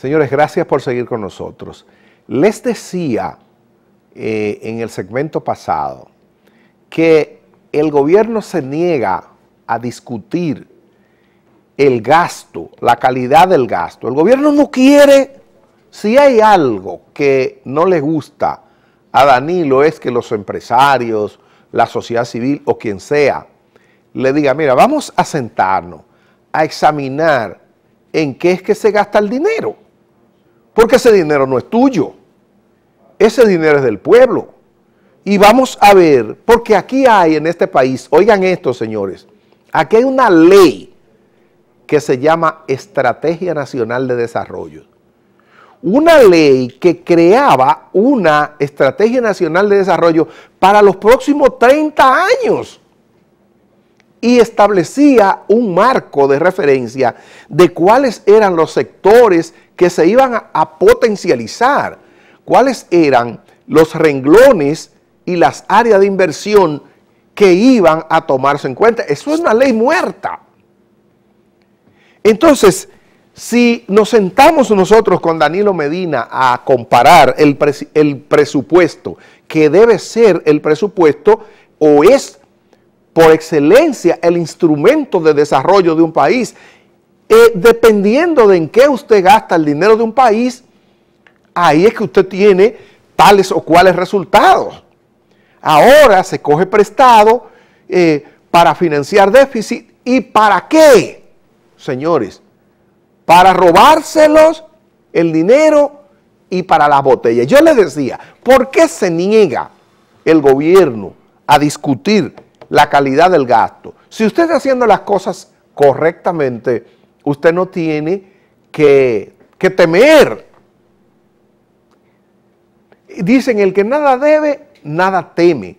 Señores, gracias por seguir con nosotros. Les decía eh, en el segmento pasado que el gobierno se niega a discutir el gasto, la calidad del gasto. El gobierno no quiere, si hay algo que no le gusta a Danilo es que los empresarios, la sociedad civil o quien sea, le diga, mira, vamos a sentarnos a examinar en qué es que se gasta el dinero. Porque ese dinero no es tuyo. Ese dinero es del pueblo. Y vamos a ver, porque aquí hay en este país, oigan esto señores, aquí hay una ley que se llama Estrategia Nacional de Desarrollo. Una ley que creaba una Estrategia Nacional de Desarrollo para los próximos 30 años y establecía un marco de referencia de cuáles eran los sectores que se iban a, potencializar, cuáles eran los renglones y las áreas de inversión que iban a tomarse en cuenta. Eso es una ley muerta. Entonces, si nos sentamos nosotros con Danilo Medina a comparar el, el, presupuesto, que debe ser el presupuesto o es por excelencia el instrumento de desarrollo de un país eh, dependiendo de en qué usted gasta el dinero de un país, ahí es que usted tiene tales o cuales resultados. Ahora se coge prestado eh, para financiar déficit. ¿Y para qué? Señores, para robárselos el dinero y para las botellas. Yo les decía, ¿por qué se niega el gobierno a discutir la calidad del gasto? Si usted está haciendo las cosas correctamente, usted no tiene que, temer. Dicen, el que nada debe, nada teme.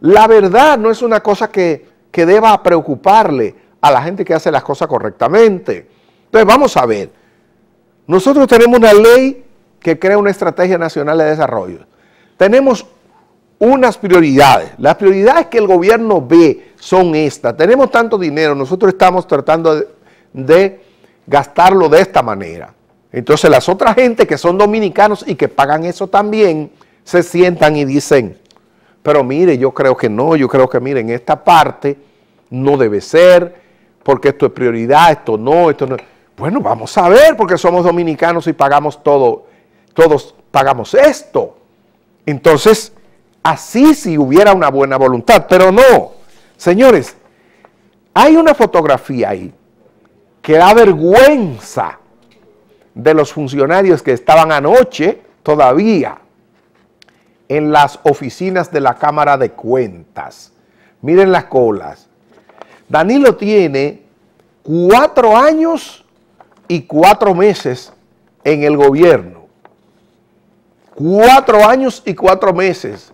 La verdad no es una cosa que, que deba preocuparle a la gente que hace las cosas correctamente. Entonces, vamos a ver. Nosotros tenemos una ley que crea una estrategia nacional de desarrollo. Tenemos unas prioridades. Las prioridades que el gobierno ve son estas. Tenemos tanto dinero, nosotros estamos tratando de de gastarlo de esta manera. Entonces las otras gente que son dominicanos y que pagan eso también, se sientan y dicen, pero mire, yo creo que no, yo creo que miren, esta parte no debe ser, porque esto es prioridad, esto no, esto no. Bueno, vamos a ver, porque somos dominicanos y pagamos todo, todos pagamos esto. Entonces, así si hubiera una buena voluntad, pero no. Señores, hay una fotografía ahí que da vergüenza de los funcionarios que estaban anoche todavía en las oficinas de la Cámara de Cuentas. Miren las colas. Danilo tiene cuatro años y cuatro meses en el gobierno. Cuatro años y cuatro meses.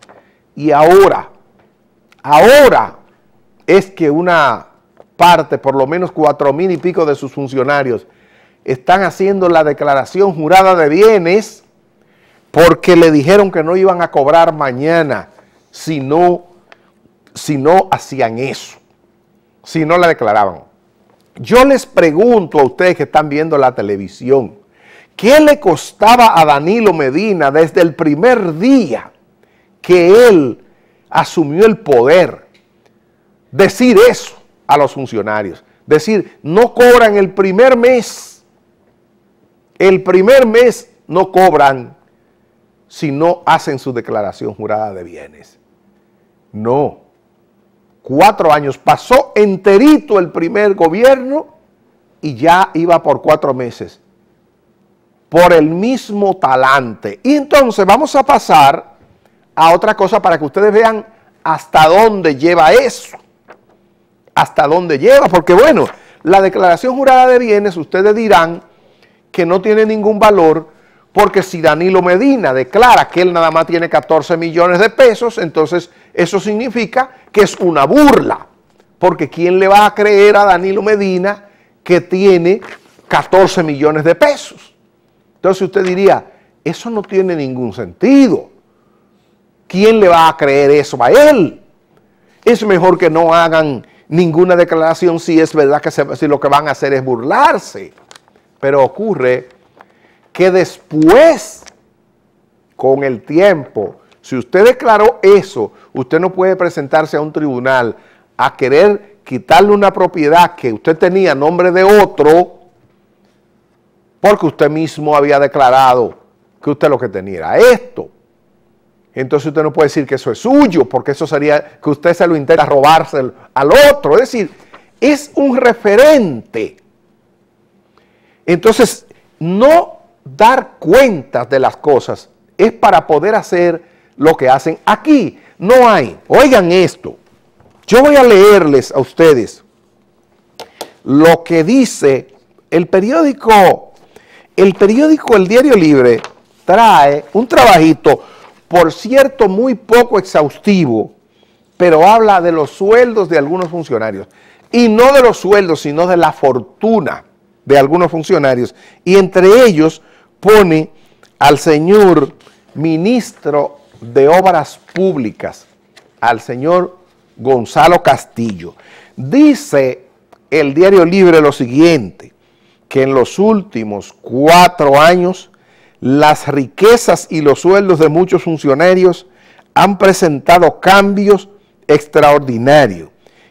Y ahora, ahora es que una parte, por lo menos cuatro mil y pico de sus funcionarios, están haciendo la declaración jurada de bienes porque le dijeron que no iban a cobrar mañana si no, si no hacían eso, si no la declaraban. Yo les pregunto a ustedes que están viendo la televisión, ¿qué le costaba a Danilo Medina desde el primer día que él asumió el poder decir eso? a los funcionarios. Decir, no cobran el primer mes, el primer mes no cobran si no hacen su declaración jurada de bienes. No, cuatro años, pasó enterito el primer gobierno y ya iba por cuatro meses, por el mismo talante. Y entonces vamos a pasar a otra cosa para que ustedes vean hasta dónde lleva eso hasta dónde lleva, porque bueno, la declaración jurada de bienes, ustedes dirán que no tiene ningún valor, porque si Danilo Medina declara que él nada más tiene 14 millones de pesos, entonces eso significa que es una burla, porque ¿quién le va a creer a Danilo Medina que tiene 14 millones de pesos? Entonces usted diría, eso no tiene ningún sentido. ¿Quién le va a creer eso a él? Es mejor que no hagan ninguna declaración si es verdad que si lo que van a hacer es burlarse. Pero ocurre que después, con el tiempo, si usted declaró eso, usted no puede presentarse a un tribunal a querer quitarle una propiedad que usted tenía a nombre de otro, porque usted mismo había declarado que usted lo que tenía era esto entonces usted no puede decir que eso es suyo, porque eso sería que usted se lo intenta robarse al otro. Es decir, es un referente. Entonces, no dar cuentas de las cosas es para poder hacer lo que hacen aquí. No hay. Oigan esto. Yo voy a leerles a ustedes lo que dice el periódico. El periódico El Diario Libre trae un trabajito por cierto muy poco exhaustivo, pero habla de los sueldos de algunos funcionarios. Y no de los sueldos, sino de la fortuna de algunos funcionarios. Y entre ellos pone al señor ministro de Obras Públicas, al señor Gonzalo Castillo. Dice el diario Libre lo siguiente, que en los últimos cuatro años las riquezas y los sueldos de muchos funcionarios han presentado cambios extraordinarios,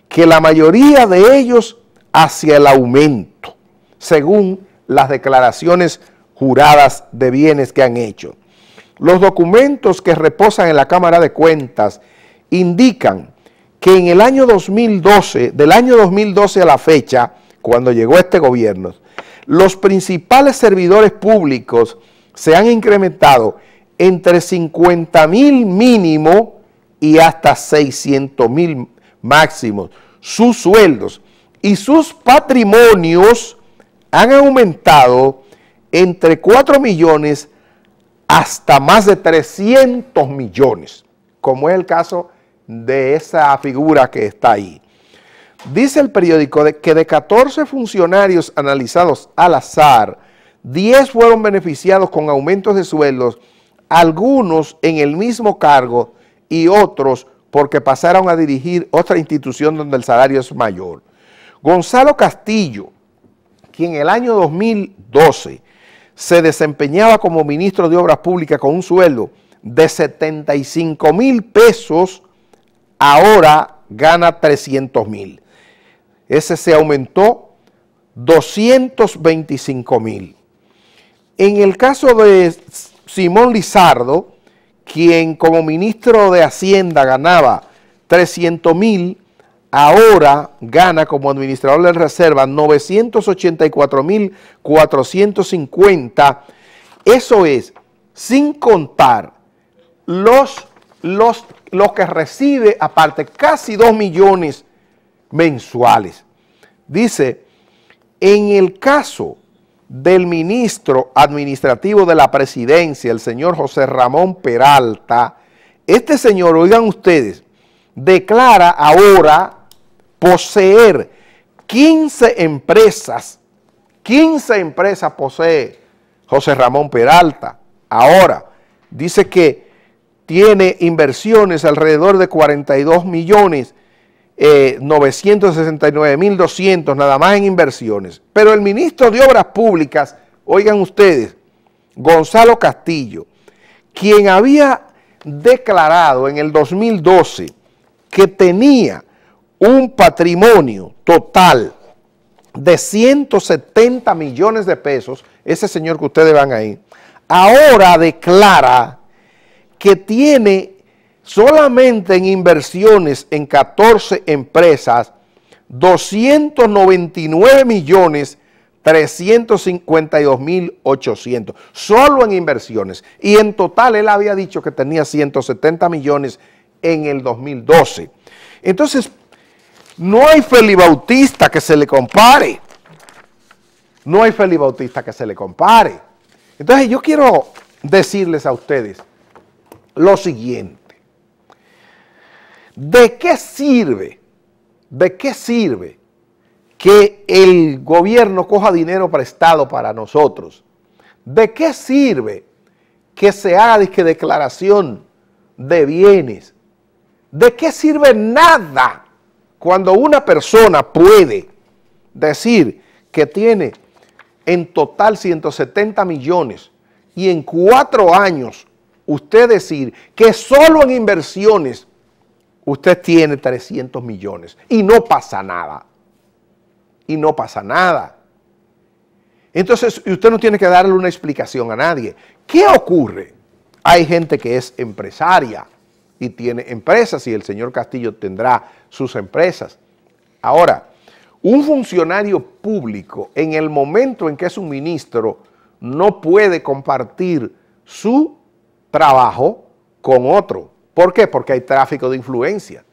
que la mayoría de ellos hacia el aumento, según las declaraciones juradas de bienes que han hecho. Los documentos que reposan en la Cámara de Cuentas indican que en el año 2012, del año 2012 a la fecha, cuando llegó este gobierno, los principales servidores públicos se han incrementado entre 50 mil mínimo y hasta 600 mil máximos. Sus sueldos y sus patrimonios han aumentado entre 4 millones hasta más de 300 millones, como es el caso de esa figura que está ahí. Dice el periódico que de 14 funcionarios analizados al azar, 10 fueron beneficiados con aumentos de sueldos, algunos en el mismo cargo y otros porque pasaron a dirigir otra institución donde el salario es mayor. Gonzalo Castillo, quien en el año 2012 se desempeñaba como ministro de Obras Públicas con un sueldo de 75 mil pesos, ahora gana 300 mil. Ese se aumentó 225 mil. En el caso de Simón Lizardo, quien como ministro de Hacienda ganaba 300 mil, ahora gana como administrador de reserva 984 mil 450. Eso es, sin contar los, los, que recibe aparte, casi 2 millones mensuales. Dice, en el caso del ministro administrativo de la presidencia, el señor José Ramón Peralta, este señor, oigan ustedes, declara ahora poseer 15 empresas, 15 empresas posee José Ramón Peralta. Ahora, dice que tiene inversiones alrededor de 42 millones 969.200 eh, nada más en inversiones. Pero el ministro de Obras Públicas, oigan ustedes, Gonzalo Castillo, quien había declarado en el 2012 que tenía un patrimonio total de 170 millones de pesos, ese señor que ustedes van ahí, ahora declara que tiene solamente en inversiones en 14 empresas, 299 millones 352 mil 800, solo en inversiones. Y en total él había dicho que tenía 170 millones en el 2012. Entonces, no hay Feli Bautista que se le compare. No hay Feli Bautista que se le compare. Entonces, yo quiero decirles a ustedes lo siguiente. ¿De qué sirve? ¿De qué sirve que el gobierno coja dinero prestado para nosotros? ¿De qué sirve que se haga declaración de bienes? ¿De qué sirve nada cuando una persona puede decir que tiene en total 170 millones y en cuatro años usted decir que solo en inversiones usted tiene 300 millones y no pasa nada. Y no pasa nada. Entonces, usted no tiene que darle una explicación a nadie. ¿Qué ocurre? Hay gente que es empresaria y tiene empresas y el señor Castillo tendrá sus empresas. Ahora, un funcionario público en el momento en que es un ministro no puede compartir su trabajo con otro. ¿Por qué? Porque hay tráfico de influencia.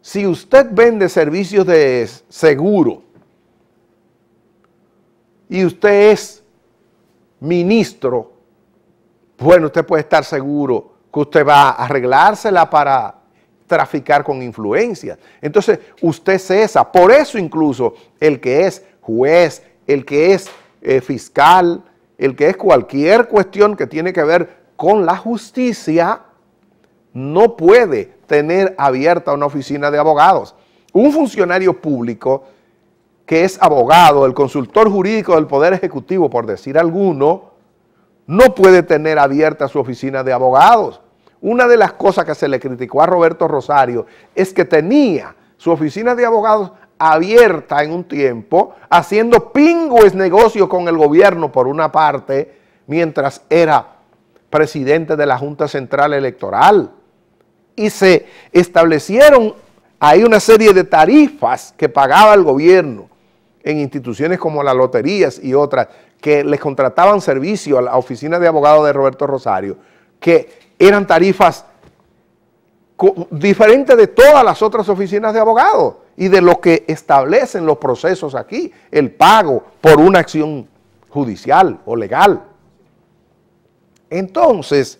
Si usted vende servicios de seguro y usted es ministro, bueno, usted puede estar seguro que usted va a arreglársela para traficar con influencia. Entonces, usted cesa. Por eso incluso el que es juez, el que es eh, fiscal, el que es cualquier cuestión que tiene que ver con la justicia, no puede tener abierta una oficina de abogados. Un funcionario público que es abogado, el consultor jurídico del Poder Ejecutivo, por decir alguno, no puede tener abierta su oficina de abogados. Una de las cosas que se le criticó a Roberto Rosario es que tenía su oficina de abogados abierta en un tiempo, haciendo pingües negocios con el gobierno por una parte, mientras era presidente de la Junta Central Electoral y se establecieron ahí una serie de tarifas que pagaba el gobierno en instituciones como las loterías y otras que les contrataban servicio a la oficina de abogado de Roberto Rosario, que eran tarifas diferentes de todas las otras oficinas de abogados y de lo que establecen los procesos aquí, el pago por una acción judicial o legal. Entonces,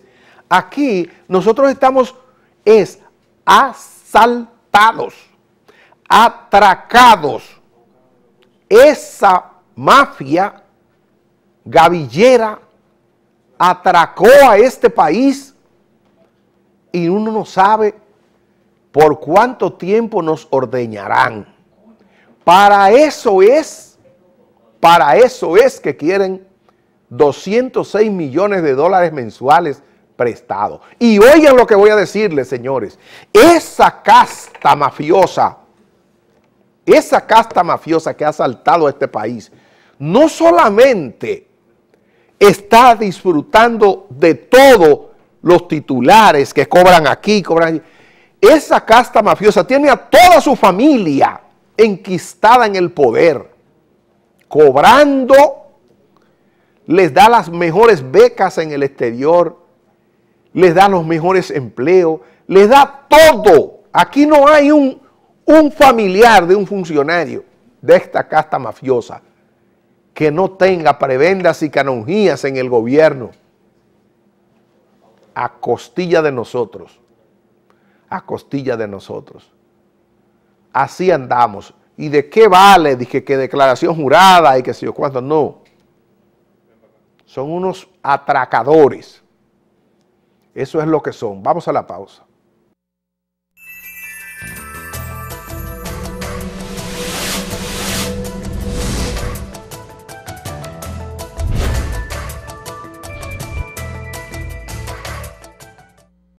aquí nosotros estamos es asaltados, atracados. Esa mafia gavillera atracó a este país y uno no sabe por cuánto tiempo nos ordeñarán. Para eso es, para eso es que quieren 206 millones de dólares mensuales y oigan lo que voy a decirles, señores. Esa casta mafiosa, esa casta mafiosa que ha asaltado a este país, no solamente está disfrutando de todos los titulares que cobran aquí, cobran allí. Esa casta mafiosa tiene a toda su familia enquistada en el poder, cobrando, les da las mejores becas en el exterior, les da los mejores empleos, les da todo. Aquí no hay un, un familiar de un funcionario de esta casta mafiosa que no tenga prebendas y canonjías en el gobierno a costilla de nosotros, a costilla de nosotros. Así andamos. ¿Y de qué vale? Dije que declaración jurada y que sé yo cuánto. No. Son unos atracadores. Eso es lo que son. Vamos a la pausa.